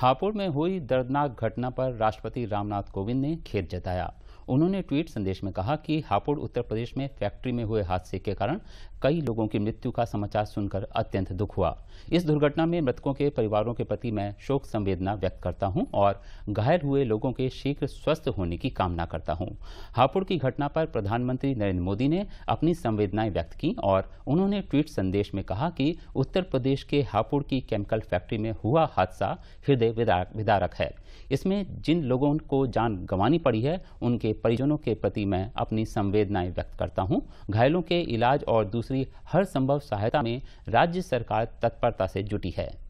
हापुड़ में हुई दर्दनाक घटना पर राष्ट्रपति रामनाथ कोविंद ने खेद जताया उन्होंने ट्वीट संदेश में कहा कि हापुड़ उत्तर प्रदेश में फैक्ट्री में हुए हादसे के कारण कई लोगों की मृत्यु का समाचार सुनकर अत्यंत दुख हुआ इस दुर्घटना में मृतकों के परिवारों के प्रति मैं शोक संवेदना व्यक्त करता हूं और घायल हुए लोगों के शीघ्र स्वस्थ होने की कामना करता हूं हापुड़ की घटना पर प्रधानमंत्री नरेंद्र मोदी ने अपनी संवेदनाएं व्यक्त की और उन्होंने ट्वीट संदेश में कहा कि उत्तर प्रदेश के हापुड़ की केमिकल फैक्ट्री में हुआ हादसा हृदय विदारक है इसमें जिन लोगों को जान गंवानी पड़ी है उनके परिजनों के प्रति मैं अपनी संवेदनाएं व्यक्त करता हूं। घायलों के इलाज और दूसरी हर संभव सहायता में राज्य सरकार तत्परता से जुटी है